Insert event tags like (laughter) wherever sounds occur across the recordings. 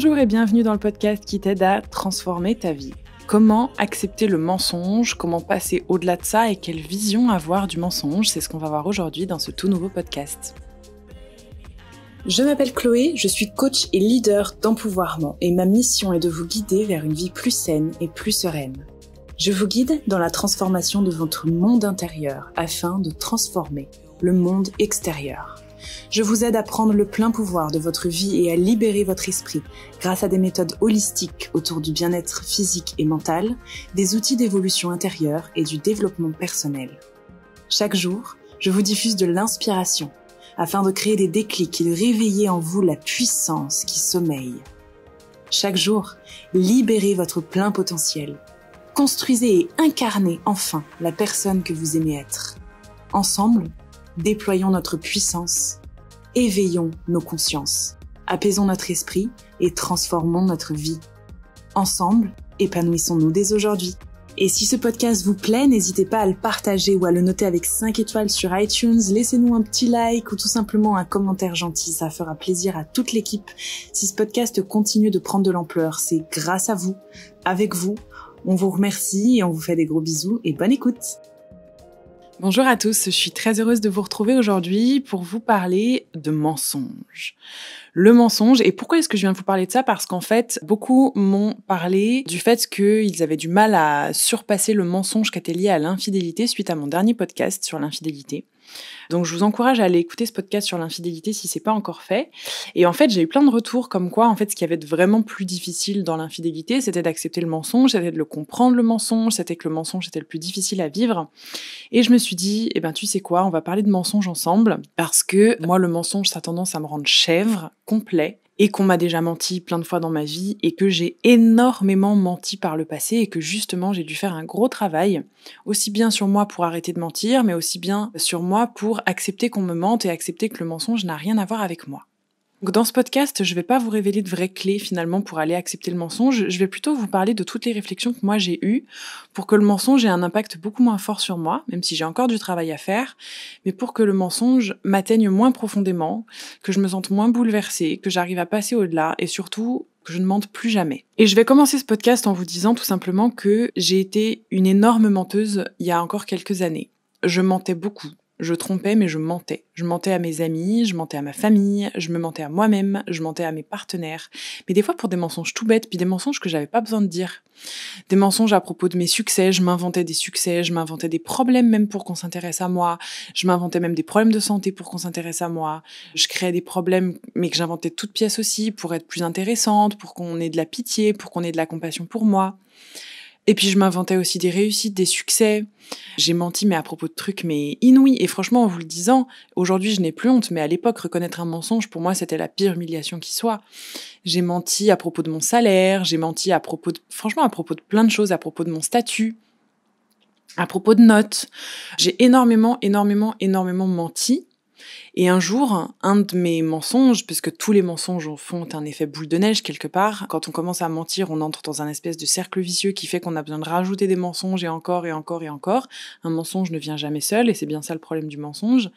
Bonjour et bienvenue dans le podcast qui t'aide à transformer ta vie. Comment accepter le mensonge, comment passer au-delà de ça et quelle vision avoir du mensonge, c'est ce qu'on va voir aujourd'hui dans ce tout nouveau podcast. Je m'appelle Chloé, je suis coach et leader d'empouvoirment et ma mission est de vous guider vers une vie plus saine et plus sereine. Je vous guide dans la transformation de votre monde intérieur afin de transformer le monde extérieur. Je vous aide à prendre le plein pouvoir de votre vie et à libérer votre esprit grâce à des méthodes holistiques autour du bien-être physique et mental, des outils d'évolution intérieure et du développement personnel. Chaque jour, je vous diffuse de l'inspiration afin de créer des déclics et de réveiller en vous la puissance qui sommeille. Chaque jour, libérez votre plein potentiel. Construisez et incarnez enfin la personne que vous aimez être. Ensemble, déployons notre puissance, éveillons nos consciences, apaisons notre esprit et transformons notre vie. Ensemble, épanouissons-nous dès aujourd'hui. Et si ce podcast vous plaît, n'hésitez pas à le partager ou à le noter avec 5 étoiles sur iTunes, laissez-nous un petit like ou tout simplement un commentaire gentil, ça fera plaisir à toute l'équipe. Si ce podcast continue de prendre de l'ampleur, c'est grâce à vous, avec vous. On vous remercie et on vous fait des gros bisous et bonne écoute Bonjour à tous, je suis très heureuse de vous retrouver aujourd'hui pour vous parler de mensonges. Le mensonge, et pourquoi est-ce que je viens de vous parler de ça Parce qu'en fait, beaucoup m'ont parlé du fait qu'ils avaient du mal à surpasser le mensonge qui était lié à l'infidélité suite à mon dernier podcast sur l'infidélité. Donc je vous encourage à aller écouter ce podcast sur l'infidélité si c'est pas encore fait. Et en fait, j'ai eu plein de retours comme quoi en fait ce qui avait été vraiment plus difficile dans l'infidélité, c'était d'accepter le mensonge, c'était de le comprendre le mensonge, c'était que le mensonge était le plus difficile à vivre. Et je me suis dit eh ben tu sais quoi, on va parler de mensonge ensemble parce que moi le mensonge ça a tendance à me rendre chèvre, complet et qu'on m'a déjà menti plein de fois dans ma vie et que j'ai énormément menti par le passé et que justement j'ai dû faire un gros travail, aussi bien sur moi pour arrêter de mentir, mais aussi bien sur moi pour accepter qu'on me mente et accepter que le mensonge n'a rien à voir avec moi dans ce podcast, je ne vais pas vous révéler de vraies clés finalement pour aller accepter le mensonge. Je vais plutôt vous parler de toutes les réflexions que moi j'ai eues pour que le mensonge ait un impact beaucoup moins fort sur moi, même si j'ai encore du travail à faire, mais pour que le mensonge m'atteigne moins profondément, que je me sente moins bouleversée, que j'arrive à passer au-delà et surtout que je ne mente plus jamais. Et je vais commencer ce podcast en vous disant tout simplement que j'ai été une énorme menteuse il y a encore quelques années. Je mentais beaucoup, je trompais, mais je mentais. Je mentais à mes amis, je mentais à ma famille, je me mentais à moi-même, je mentais à mes partenaires. Mais des fois pour des mensonges tout bêtes, puis des mensonges que j'avais pas besoin de dire. Des mensonges à propos de mes succès, je m'inventais des succès, je m'inventais des problèmes même pour qu'on s'intéresse à moi. Je m'inventais même des problèmes de santé pour qu'on s'intéresse à moi. Je créais des problèmes, mais que j'inventais toutes pièces aussi pour être plus intéressante, pour qu'on ait de la pitié, pour qu'on ait de la compassion pour moi. Et puis je m'inventais aussi des réussites, des succès. J'ai menti, mais à propos de trucs, mais inouïs. Et franchement, en vous le disant, aujourd'hui je n'ai plus honte, mais à l'époque, reconnaître un mensonge, pour moi, c'était la pire humiliation qui soit. J'ai menti à propos de mon salaire, j'ai menti à propos de, franchement, à propos de plein de choses, à propos de mon statut, à propos de notes. J'ai énormément, énormément, énormément menti. Et un jour, un de mes mensonges, puisque tous les mensonges font un effet boule de neige quelque part, quand on commence à mentir, on entre dans un espèce de cercle vicieux qui fait qu'on a besoin de rajouter des mensonges et encore et encore et encore. Un mensonge ne vient jamais seul et c'est bien ça le problème du mensonge.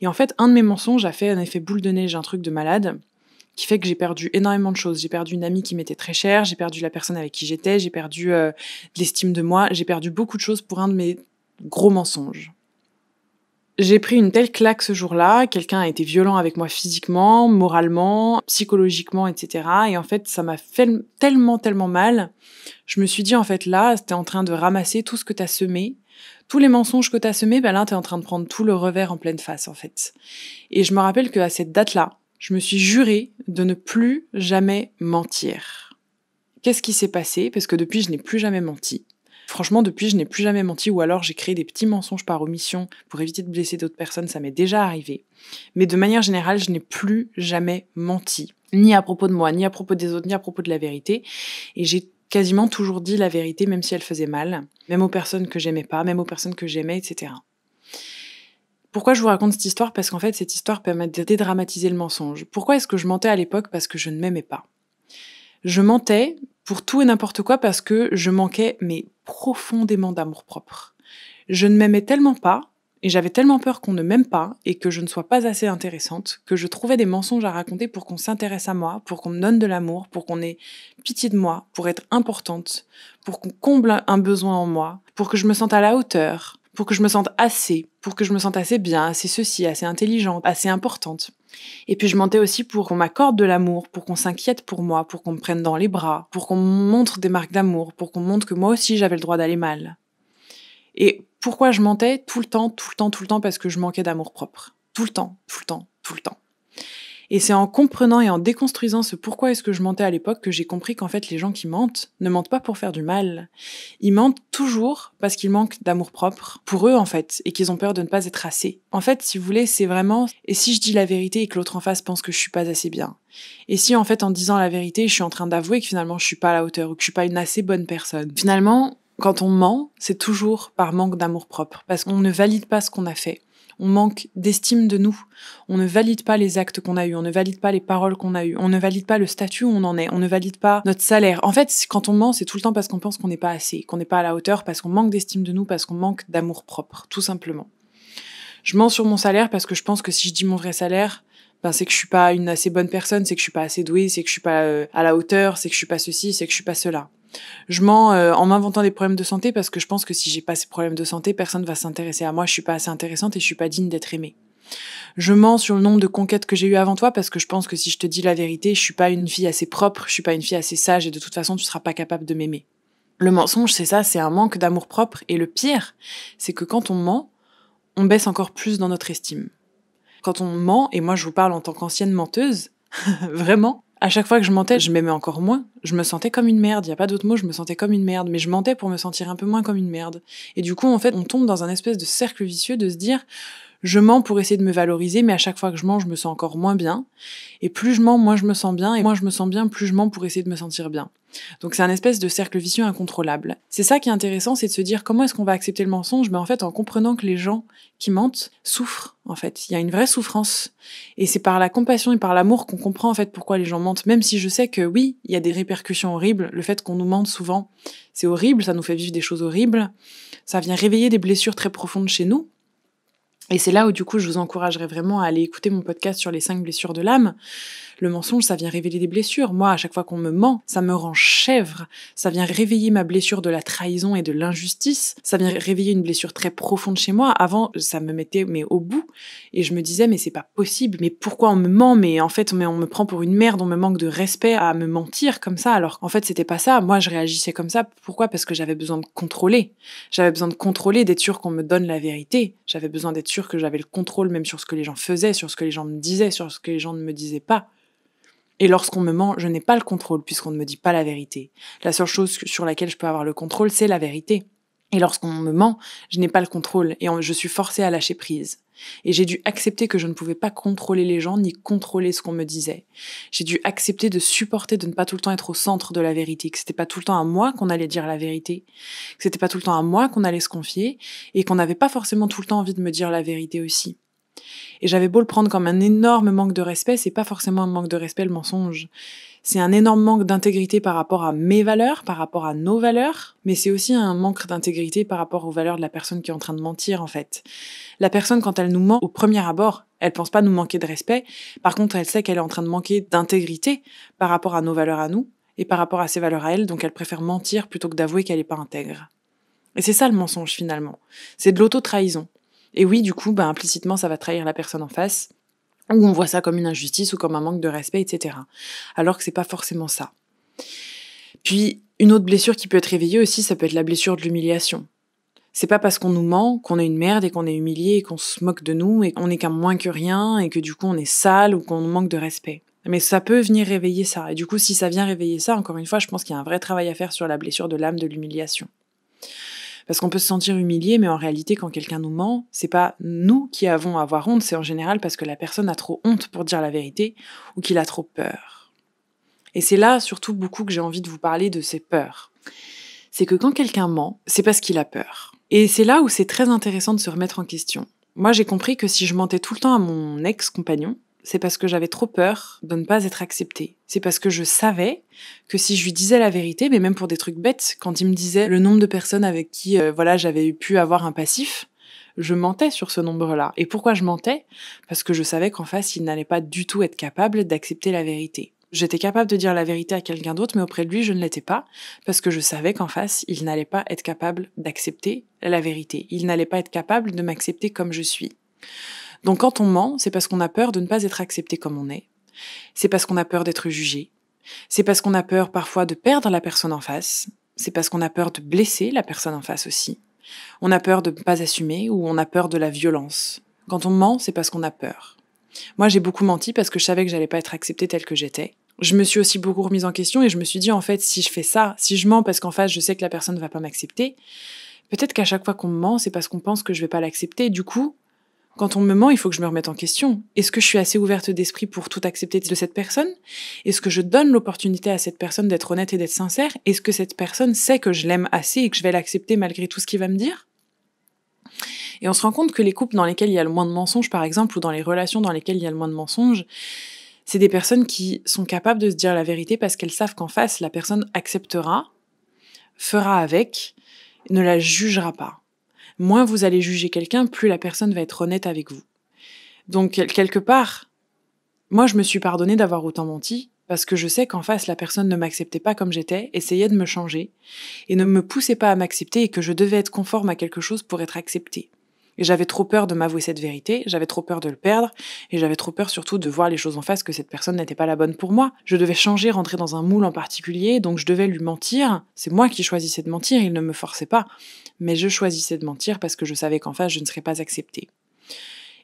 Et en fait, un de mes mensonges a fait un effet boule de neige, un truc de malade qui fait que j'ai perdu énormément de choses. J'ai perdu une amie qui m'était très chère, j'ai perdu la personne avec qui j'étais, j'ai perdu euh, l'estime de moi, j'ai perdu beaucoup de choses pour un de mes gros mensonges. J'ai pris une telle claque ce jour-là, quelqu'un a été violent avec moi physiquement, moralement, psychologiquement, etc. Et en fait, ça m'a fait tellement, tellement mal. Je me suis dit, en fait, là, t'es en train de ramasser tout ce que t'as semé, tous les mensonges que t'as semé, ben là, t'es en train de prendre tout le revers en pleine face, en fait. Et je me rappelle qu'à cette date-là, je me suis juré de ne plus jamais mentir. Qu'est-ce qui s'est passé Parce que depuis, je n'ai plus jamais menti. Franchement, depuis, je n'ai plus jamais menti ou alors j'ai créé des petits mensonges par omission pour éviter de blesser d'autres personnes, ça m'est déjà arrivé. Mais de manière générale, je n'ai plus jamais menti, ni à propos de moi, ni à propos des autres, ni à propos de la vérité. Et j'ai quasiment toujours dit la vérité, même si elle faisait mal, même aux personnes que j'aimais pas, même aux personnes que j'aimais, etc. Pourquoi je vous raconte cette histoire Parce qu'en fait, cette histoire permet de dédramatiser le mensonge. Pourquoi est-ce que je mentais à l'époque Parce que je ne m'aimais pas. Je mentais pour tout et n'importe quoi parce que je manquais mais profondément d'amour propre. Je ne m'aimais tellement pas et j'avais tellement peur qu'on ne m'aime pas et que je ne sois pas assez intéressante que je trouvais des mensonges à raconter pour qu'on s'intéresse à moi, pour qu'on me donne de l'amour, pour qu'on ait pitié de moi, pour être importante, pour qu'on comble un besoin en moi, pour que je me sente à la hauteur, pour que je me sente assez, pour que je me sente assez bien, assez ceci, assez intelligente, assez importante. Et puis je mentais aussi pour qu'on m'accorde de l'amour, pour qu'on s'inquiète pour moi, pour qu'on me prenne dans les bras, pour qu'on me montre des marques d'amour, pour qu'on montre que moi aussi j'avais le droit d'aller mal. Et pourquoi je mentais tout le temps, tout le temps, tout le temps Parce que je manquais d'amour propre. Tout le temps, tout le temps, tout le temps. Et c'est en comprenant et en déconstruisant ce pourquoi est-ce que je mentais à l'époque que j'ai compris qu'en fait les gens qui mentent ne mentent pas pour faire du mal. Ils mentent toujours parce qu'ils manquent d'amour propre pour eux en fait et qu'ils ont peur de ne pas être assez. En fait, si vous voulez, c'est vraiment et si je dis la vérité et que l'autre en face pense que je suis pas assez bien. Et si en fait en disant la vérité, je suis en train d'avouer que finalement je suis pas à la hauteur ou que je suis pas une assez bonne personne. Finalement, quand on ment, c'est toujours par manque d'amour propre, parce qu'on ne valide pas ce qu'on a fait on manque d'estime de nous. On ne valide pas les actes qu'on a eus, on ne valide pas les paroles qu'on a eues, on ne valide pas le statut où on en est, on ne valide pas notre salaire. En fait, quand on ment, c'est tout le temps parce qu'on pense qu'on n'est pas assez, qu'on n'est pas à la hauteur, parce qu'on manque d'estime de nous, parce qu'on manque d'amour propre, tout simplement. Je mens sur mon salaire parce que je pense que si je dis mon vrai salaire, ben c'est que je suis pas une assez bonne personne, c'est que je suis pas assez douée, c'est que je suis pas euh, à la hauteur, c'est que je suis pas ceci, c'est que je suis pas cela. Je mens euh, en m'inventant des problèmes de santé parce que je pense que si j'ai pas ces problèmes de santé, personne va s'intéresser à moi. Je suis pas assez intéressante et je suis pas digne d'être aimée. Je mens sur le nombre de conquêtes que j'ai eues avant toi parce que je pense que si je te dis la vérité, je suis pas une fille assez propre, je suis pas une fille assez sage et de toute façon, tu seras pas capable de m'aimer. Le mensonge, c'est ça, c'est un manque d'amour propre et le pire, c'est que quand on ment, on baisse encore plus dans notre estime. Quand on ment, et moi je vous parle en tant qu'ancienne menteuse, (laughs) vraiment, à chaque fois que je mentais, je m'aimais encore moins. Je me sentais comme une merde. Il n'y a pas d'autre mot, je me sentais comme une merde. Mais je mentais pour me sentir un peu moins comme une merde. Et du coup, en fait, on tombe dans un espèce de cercle vicieux de se dire je mens pour essayer de me valoriser, mais à chaque fois que je mens, je me sens encore moins bien. Et plus je mens, moins je me sens bien. Et moins je me sens bien, plus je mens pour essayer de me sentir bien. Donc c'est un espèce de cercle vicieux incontrôlable. C'est ça qui est intéressant, c'est de se dire comment est-ce qu'on va accepter le mensonge, mais en fait en comprenant que les gens qui mentent souffrent. En fait, il y a une vraie souffrance, et c'est par la compassion et par l'amour qu'on comprend en fait pourquoi les gens mentent. Même si je sais que oui, il y a des répercussions horribles. Le fait qu'on nous mente souvent, c'est horrible, ça nous fait vivre des choses horribles, ça vient réveiller des blessures très profondes chez nous. Et c'est là où du coup je vous encouragerais vraiment à aller écouter mon podcast sur les cinq blessures de l'âme. Le mensonge, ça vient révéler des blessures. Moi, à chaque fois qu'on me ment, ça me rend chèvre. Ça vient réveiller ma blessure de la trahison et de l'injustice. Ça vient réveiller une blessure très profonde chez moi. Avant, ça me mettait mais au bout et je me disais mais c'est pas possible. Mais pourquoi on me ment Mais en fait, on me prend pour une merde. On me manque de respect à me mentir comme ça. Alors en fait, c'était pas ça. Moi, je réagissais comme ça. Pourquoi Parce que j'avais besoin de contrôler. J'avais besoin de contrôler, d'être sûr qu'on me donne la vérité. J'avais besoin d'être sûr que j'avais le contrôle même sur ce que les gens faisaient, sur ce que les gens me disaient, sur ce que les gens ne me disaient pas. Et lorsqu'on me ment, je n'ai pas le contrôle puisqu'on ne me dit pas la vérité. La seule chose sur laquelle je peux avoir le contrôle, c'est la vérité. Et lorsqu'on me ment, je n'ai pas le contrôle et je suis forcée à lâcher prise. Et j'ai dû accepter que je ne pouvais pas contrôler les gens ni contrôler ce qu'on me disait. J'ai dû accepter de supporter de ne pas tout le temps être au centre de la vérité, que c'était pas tout le temps à moi qu'on allait dire la vérité, que c'était pas tout le temps à moi qu'on allait se confier et qu'on n'avait pas forcément tout le temps envie de me dire la vérité aussi. Et j'avais beau le prendre comme un énorme manque de respect, c'est pas forcément un manque de respect le mensonge. C'est un énorme manque d'intégrité par rapport à mes valeurs, par rapport à nos valeurs, mais c'est aussi un manque d'intégrité par rapport aux valeurs de la personne qui est en train de mentir, en fait. La personne, quand elle nous ment au premier abord, elle pense pas nous manquer de respect. Par contre, elle sait qu'elle est en train de manquer d'intégrité par rapport à nos valeurs à nous et par rapport à ses valeurs à elle, donc elle préfère mentir plutôt que d'avouer qu'elle n'est pas intègre. Et c'est ça le mensonge finalement. C'est de l'auto-trahison. Et oui, du coup, bah, implicitement, ça va trahir la personne en face, ou on voit ça comme une injustice ou comme un manque de respect, etc. Alors que c'est pas forcément ça. Puis, une autre blessure qui peut être réveillée aussi, ça peut être la blessure de l'humiliation. C'est pas parce qu'on nous ment qu'on est une merde et qu'on est humilié et qu'on se moque de nous et qu'on est qu'un moins que rien et que du coup on est sale ou qu'on manque de respect. Mais ça peut venir réveiller ça. Et du coup, si ça vient réveiller ça, encore une fois, je pense qu'il y a un vrai travail à faire sur la blessure de l'âme de l'humiliation. Parce qu'on peut se sentir humilié, mais en réalité, quand quelqu'un nous ment, c'est pas nous qui avons à avoir honte, c'est en général parce que la personne a trop honte pour dire la vérité ou qu'il a trop peur. Et c'est là surtout beaucoup que j'ai envie de vous parler de ces peurs. C'est que quand quelqu'un ment, c'est parce qu'il a peur. Et c'est là où c'est très intéressant de se remettre en question. Moi, j'ai compris que si je mentais tout le temps à mon ex-compagnon, c'est parce que j'avais trop peur de ne pas être acceptée. C'est parce que je savais que si je lui disais la vérité, mais même pour des trucs bêtes, quand il me disait le nombre de personnes avec qui euh, voilà j'avais pu avoir un passif, je mentais sur ce nombre-là. Et pourquoi je mentais Parce que je savais qu'en face, il n'allait pas du tout être capable d'accepter la vérité. J'étais capable de dire la vérité à quelqu'un d'autre, mais auprès de lui, je ne l'étais pas, parce que je savais qu'en face, il n'allait pas être capable d'accepter la vérité. Il n'allait pas être capable de m'accepter comme je suis. Donc quand on ment, c'est parce qu'on a peur de ne pas être accepté comme on est. C'est parce qu'on a peur d'être jugé. C'est parce qu'on a peur parfois de perdre la personne en face. C'est parce qu'on a peur de blesser la personne en face aussi. On a peur de ne pas assumer ou on a peur de la violence. Quand on ment, c'est parce qu'on a peur. Moi, j'ai beaucoup menti parce que je savais que j'allais pas être acceptée telle que j'étais. Je me suis aussi beaucoup remise en question et je me suis dit, en fait, si je fais ça, si je mens parce qu'en face, je sais que la personne ne va pas m'accepter, peut-être qu'à chaque fois qu'on me ment, c'est parce qu'on pense que je vais pas l'accepter. Du coup, quand on me ment, il faut que je me remette en question. Est-ce que je suis assez ouverte d'esprit pour tout accepter de cette personne Est-ce que je donne l'opportunité à cette personne d'être honnête et d'être sincère Est-ce que cette personne sait que je l'aime assez et que je vais l'accepter malgré tout ce qu'il va me dire Et on se rend compte que les couples dans lesquels il y a le moins de mensonges, par exemple, ou dans les relations dans lesquelles il y a le moins de mensonges, c'est des personnes qui sont capables de se dire la vérité parce qu'elles savent qu'en face, la personne acceptera, fera avec, ne la jugera pas moins vous allez juger quelqu'un, plus la personne va être honnête avec vous. Donc quelque part, moi je me suis pardonné d'avoir autant menti parce que je sais qu'en face la personne ne m'acceptait pas comme j'étais, essayait de me changer et ne me poussait pas à m'accepter et que je devais être conforme à quelque chose pour être acceptée. Et j'avais trop peur de m'avouer cette vérité, j'avais trop peur de le perdre, et j'avais trop peur surtout de voir les choses en face que cette personne n'était pas la bonne pour moi. Je devais changer, rentrer dans un moule en particulier, donc je devais lui mentir. C'est moi qui choisissais de mentir, il ne me forçait pas. Mais je choisissais de mentir parce que je savais qu'en face, je ne serais pas acceptée.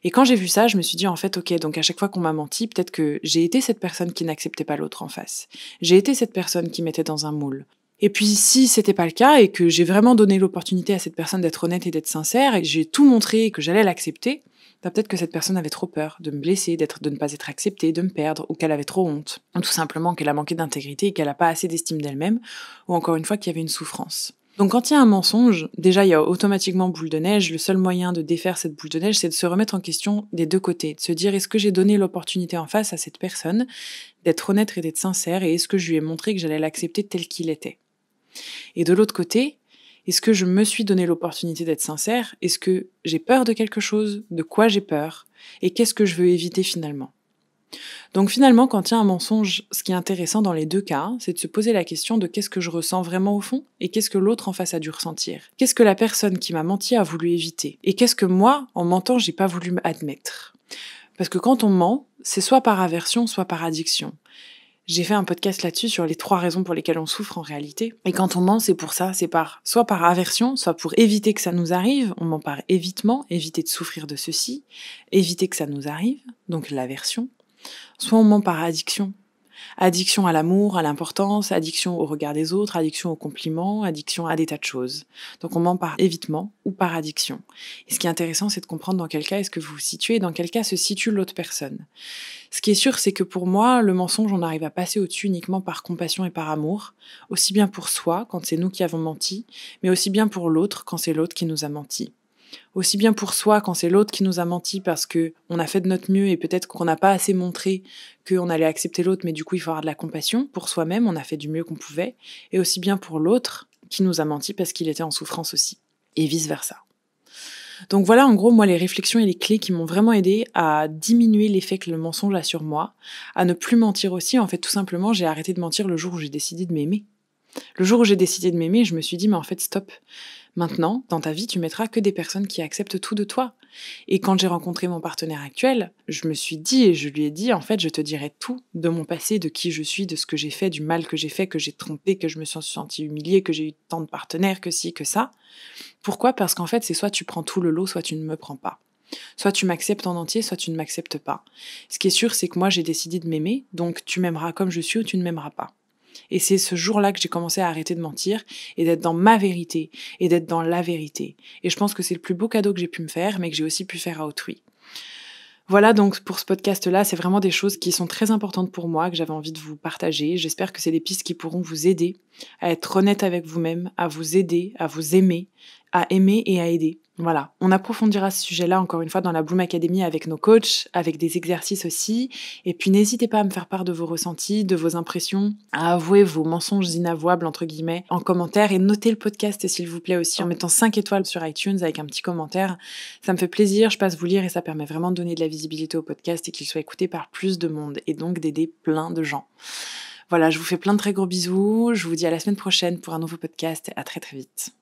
Et quand j'ai vu ça, je me suis dit en fait, ok, donc à chaque fois qu'on m'a menti, peut-être que j'ai été cette personne qui n'acceptait pas l'autre en face. J'ai été cette personne qui mettait dans un moule. Et puis si c'était pas le cas et que j'ai vraiment donné l'opportunité à cette personne d'être honnête et d'être sincère et j'ai tout montré que j'allais l'accepter, bah, peut-être que cette personne avait trop peur de me blesser, d'être, de ne pas être acceptée, de me perdre, ou qu'elle avait trop honte, tout simplement qu'elle a manqué d'intégrité et qu'elle n'a pas assez d'estime d'elle-même, ou encore une fois qu'il y avait une souffrance. Donc quand il y a un mensonge, déjà il y a automatiquement boule de neige, le seul moyen de défaire cette boule de neige, c'est de se remettre en question des deux côtés, de se dire est-ce que j'ai donné l'opportunité en face à cette personne d'être honnête et d'être sincère, et est-ce que je lui ai montré que j'allais l'accepter tel qu'il était et de l'autre côté, est-ce que je me suis donné l'opportunité d'être sincère Est-ce que j'ai peur de quelque chose De quoi j'ai peur Et qu'est-ce que je veux éviter finalement donc finalement, quand il y a un mensonge, ce qui est intéressant dans les deux cas, c'est de se poser la question de qu'est-ce que je ressens vraiment au fond et qu'est-ce que l'autre en face a dû ressentir. Qu'est-ce que la personne qui m'a menti a voulu éviter et qu'est-ce que moi, en mentant, j'ai pas voulu m'admettre Parce que quand on ment, c'est soit par aversion, soit par addiction. J'ai fait un podcast là-dessus sur les trois raisons pour lesquelles on souffre en réalité. Et quand on ment, c'est pour ça, c'est par soit par aversion, soit pour éviter que ça nous arrive. On ment par évitement, éviter de souffrir de ceci, éviter que ça nous arrive, donc l'aversion. Soit on ment par addiction, Addiction à l'amour, à l'importance, addiction au regard des autres, addiction aux compliments, addiction à des tas de choses. Donc on ment par évitement ou par addiction. Et ce qui est intéressant, c'est de comprendre dans quel cas est-ce que vous vous situez et dans quel cas se situe l'autre personne. Ce qui est sûr, c'est que pour moi, le mensonge, on arrive à passer au-dessus uniquement par compassion et par amour, aussi bien pour soi, quand c'est nous qui avons menti, mais aussi bien pour l'autre, quand c'est l'autre qui nous a menti aussi bien pour soi quand c'est l'autre qui nous a menti parce que on a fait de notre mieux et peut-être qu'on n'a pas assez montré qu'on allait accepter l'autre, mais du coup il faut avoir de la compassion. Pour soi-même, on a fait du mieux qu'on pouvait, et aussi bien pour l'autre qui nous a menti parce qu'il était en souffrance aussi, et vice-versa. Donc voilà en gros moi les réflexions et les clés qui m'ont vraiment aidé à diminuer l'effet que le mensonge a sur moi, à ne plus mentir aussi. En fait tout simplement j'ai arrêté de mentir le jour où j'ai décidé de m'aimer. Le jour où j'ai décidé de m'aimer, je me suis dit mais en fait stop, Maintenant, dans ta vie, tu mettras que des personnes qui acceptent tout de toi. Et quand j'ai rencontré mon partenaire actuel, je me suis dit et je lui ai dit, en fait, je te dirai tout de mon passé, de qui je suis, de ce que j'ai fait, du mal que j'ai fait, que j'ai trompé, que je me suis sentie humiliée, que j'ai eu tant de partenaires, que si, que ça. Pourquoi Parce qu'en fait, c'est soit tu prends tout le lot, soit tu ne me prends pas. Soit tu m'acceptes en entier, soit tu ne m'acceptes pas. Ce qui est sûr, c'est que moi, j'ai décidé de m'aimer, donc tu m'aimeras comme je suis ou tu ne m'aimeras pas. Et c'est ce jour-là que j'ai commencé à arrêter de mentir et d'être dans ma vérité et d'être dans la vérité. Et je pense que c'est le plus beau cadeau que j'ai pu me faire, mais que j'ai aussi pu faire à autrui. Voilà donc pour ce podcast-là, c'est vraiment des choses qui sont très importantes pour moi, que j'avais envie de vous partager. J'espère que c'est des pistes qui pourront vous aider à être honnête avec vous-même, à vous aider, à vous aimer, à aimer et à aider. Voilà, on approfondira ce sujet-là encore une fois dans la Bloom Academy avec nos coachs, avec des exercices aussi. Et puis n'hésitez pas à me faire part de vos ressentis, de vos impressions, à avouer vos mensonges inavouables entre guillemets en commentaire et notez le podcast s'il vous plaît aussi en mettant 5 étoiles sur iTunes avec un petit commentaire. Ça me fait plaisir, je passe vous lire et ça permet vraiment de donner de la visibilité au podcast et qu'il soit écouté par plus de monde et donc d'aider plein de gens. Voilà, je vous fais plein de très gros bisous, je vous dis à la semaine prochaine pour un nouveau podcast à très très vite.